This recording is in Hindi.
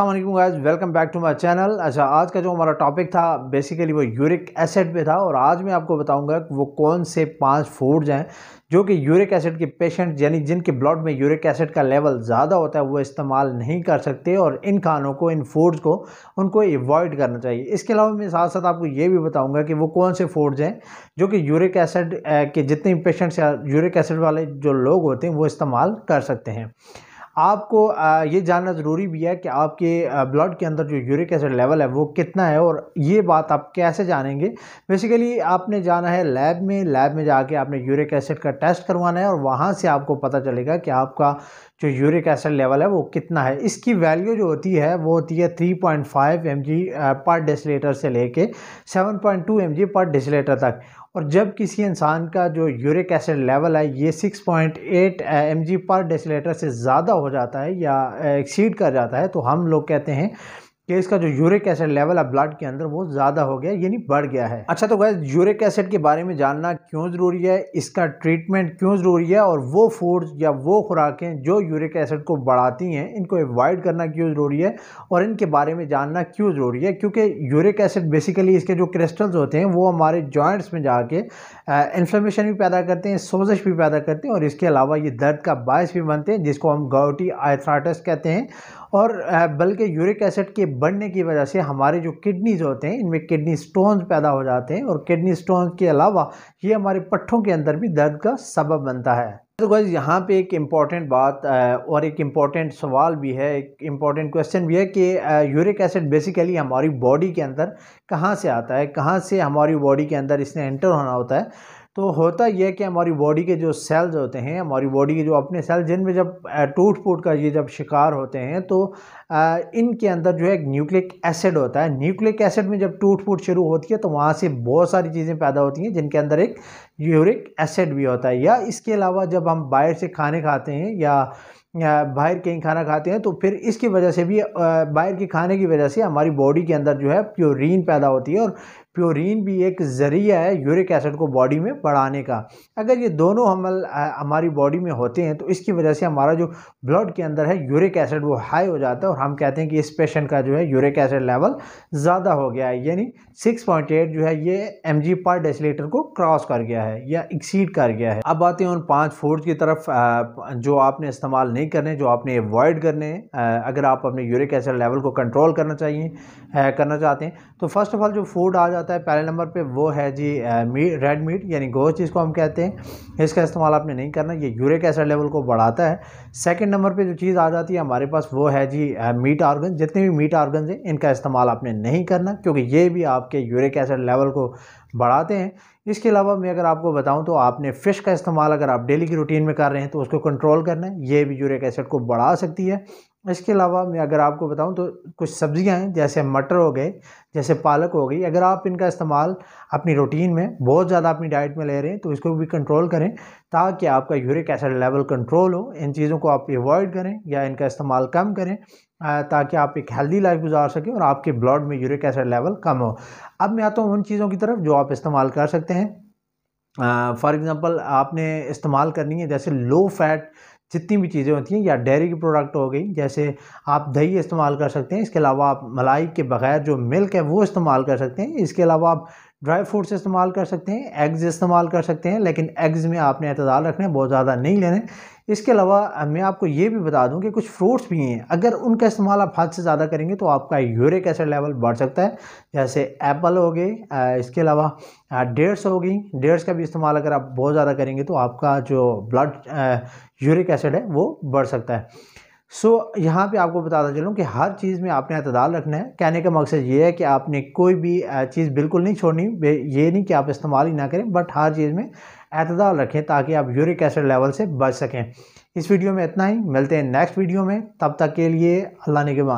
अल्लाम guys welcome back to my channel अच्छा आज का जो हमारा टॉपिक था बेसिकली वो यूरिक एसिड पे था और आज मैं आपको बताऊंगा वो कौन से पांच फूड्स हैं जो कि यूरिक एसिड के पेशेंट यानी जिनके ब्लड में यूरिक एसिड का लेवल ज़्यादा होता है वो इस्तेमाल नहीं कर सकते और इन खानों को इन फूड्स को उनको एवॉइड करना चाहिए इसके अलावा मैं साथ साथ आपको ये भी बताऊँगा कि वो कौन से फूड्स हैं जो कि यूरिक एसिड के जितने पेशेंट्स यूरिक एसिड वाले जो लोग होते हैं वो इस्तेमाल कर सकते हैं आपको ये जानना ज़रूरी भी है कि आपके ब्लड के अंदर जो यूरिक एसिड लेवल है वो कितना है और ये बात आप कैसे जानेंगे बेसिकली आपने जाना है लैब में लैब में जाके आपने यूरिक एसिड का टेस्ट करवाना है और वहाँ से आपको पता चलेगा कि आपका जो यूरिक एसिड लेवल है वो कितना है इसकी वैल्यू जो होती है वो होती है 3.5 पॉइंट पर डेसीलीटर से लेके 7.2 पॉइंट पर डेसीलीटर तक और जब किसी इंसान का जो यूरिक एसिड लेवल है ये 6.8 पॉइंट पर डेसीलीटर से ज़्यादा हो जाता है या एक्सीड कर जाता है तो हम लोग कहते हैं कि इसका जो यूरिक एसिड लेवल है ब्लड के अंदर वो ज़्यादा हो गया यानी बढ़ गया है अच्छा तो गैस यूरिक एसिड के बारे में जानना क्यों ज़रूरी है इसका ट्रीटमेंट क्यों ज़रूरी है और वो फूड्स या वो खुराकें जो यूरिक एसिड को बढ़ाती हैं इनको एवॉइड करना क्यों ज़रूरी है और इनके बारे में जानना क्यों ज़रूरी है क्योंकि यूरिक एसिड बेसिकली इसके जो क्रिस्टल्स होते हैं वो हमारे जॉइंट्स में जाके इन्फ्लेमेशन भी पैदा करते हैं सोजिश भी पैदा करते हैं और इसके अलावा ये दर्द का बायस भी बनते हैं जिसको हम गाउटी आइथराटस कहते हैं और बल्कि यूरिक एसिड के बढ़ने की वजह से हमारे जो किडनीज होते हैं इनमें किडनी स्टोन्स पैदा हो जाते हैं और किडनी स्टोन्स के अलावा ये हमारे पट्ठों के अंदर भी दर्द का सबब बनता है तो गाइज यहाँ पे एक इम्पॉर्टेंट बात और एक इम्पॉर्टेंट सवाल भी है एक इम्पॉर्टेंट क्वेश्चन भी है कि यूरिक एसिड बेसिकली हमारी बॉडी के अंदर कहाँ से आता है कहाँ से हमारी बॉडी के अंदर इसने एंटर होना होता है तो होता यह है कि हमारी बॉडी के जो सेल्स होते हैं हमारी बॉडी के जो अपने सेल जिनमें जब टूट फूट का ये जब शिकार होते हैं तो इनके अंदर जो है एक न्यूक्लिक एसिड होता है न्यूक्लिक एसिड में जब टूट फूट शुरू होती है तो वहाँ से बहुत सारी चीज़ें पैदा होती हैं जिनके अंदर एक यूरिक एसिड भी होता है या इसके अलावा जब हम बाहर से खाने खाते हैं या बाहर कहीं खाना खाते हैं तो फिर इसकी वजह से भी बाहर के खाने की वजह से हमारी बॉडी के अंदर जो है प्योरिन पैदा होती है और प्योरिन भी एक ज़रिया है यूरिक एसिड को बॉडी में बढ़ाने का अगर ये दोनों हमल हमारी बॉडी में होते हैं तो इसकी वजह से हमारा जो ब्लड के अंदर है यूरिक एसिड वो हाई हो जाता है और हम कहते हैं कि इस पेशेंट का जो है यूरिक एसिड लेवल ज़्यादा हो गया है यानी 6.8 जो है ये एम पर डेसीटर को क्रॉस कर गया है या एक्सीड कर गया है अब आते हैं उन पाँच फूड की तरफ जो आपने इस्तेमाल नहीं करने जो आपने अवॉइड करने अगर आप अपने यूरिक एसिड लेवल को कंट्रोल करना चाहिए करना चाहते हैं तो फर्स्ट ऑफ ऑल जो फूड आ जाता है पहले नंबर पे वो है जी मीट रेड मीट यानी गोश्त जिसको हम कहते हैं इसका इस्तेमाल आपने नहीं करना ये यूरिक एसिड लेवल को बढ़ाता है सेकेंड नंबर पर जो चीज़ आ जाती है हमारे पास वो है जी मीट ऑर्गन जितने भी मीट ऑर्गन हैं इनका इस्तेमाल आपने नहीं करना क्योंकि ये भी आपके यूरिक एसिड लेवल को बढ़ाते हैं इसके अलावा मैं अगर आपको बताऊं तो आपने फ़िश का इस्तेमाल अगर आप डेली की रूटीन में कर रहे हैं तो उसको कंट्रोल करना है ये भी यूरिक एसिड को बढ़ा सकती है इसके अलावा मैं अगर आपको बताऊं तो कुछ सब्ज़ियां हैं जैसे मटर हो गए जैसे पालक हो गई अगर आप इनका इस्तेमाल अपनी रूटीन में बहुत ज़्यादा अपनी डाइट में ले रहे हैं तो इसको भी कंट्रोल करें ताकि आपका यूरिक एसिड लेवल कंट्रोल हो इन चीज़ों को आप एवॉइड करें या इनका इस्तेमाल कम करें ताकि आप एक हेल्दी लाइफ गुजार सकें और आपके ब्लड में यूरिक एसिड लेवल कम हो अब मैं आता हूँ उन चीज़ों की तरफ जो आप इस्तेमाल कर सकते हैं फॉर एग्ज़ाम्पल आपने इस्तेमाल करनी है जैसे लो फैट जितनी भी चीज़ें होती हैं या डेयरी की प्रोडक्ट हो गई जैसे आप दही इस्तेमाल कर सकते हैं इसके अलावा आप मलाई के बगैर जो मिल्क है वो इस्तेमाल कर सकते हैं इसके अलावा आप ड्राई फ्रूट्स इस्तेमाल कर सकते हैं एग्ज़ इस्तेमाल कर सकते हैं लेकिन एग्ज़ में आपने अतदाल रखने बहुत ज़्यादा नहीं लेने इसके अलावा मैं आपको ये भी बता दूं कि कुछ फ्रूट्स भी हैं अगर उनका इस्तेमाल आप हाथ से ज़्यादा करेंगे तो आपका यूरिक एसिड लेवल बढ़ सकता है जैसे एप्पल हो गए इसके अलावा डेट्स हो गई डेट्स का भी इस्तेमाल अगर आप बहुत ज़्यादा करेंगे तो आपका जो ब्लड यूरिक एसिड है वो बढ़ सकता है सो so, यहाँ पे आपको बताता चलूँ कि हर चीज़ में आपने अतदाल रखना है कहने का मकसद ये है कि आपने कोई भी चीज़ बिल्कुल नहीं छोड़नी ये नहीं कि आप इस्तेमाल ही ना करें बट हर चीज़ में अहतदाल रखें ताकि आप यूरिक एसिड लेवल से बच सकें इस वीडियो में इतना ही मिलते हैं नेक्स्ट वीडियो में तब तक के लिए अल्लाह ने के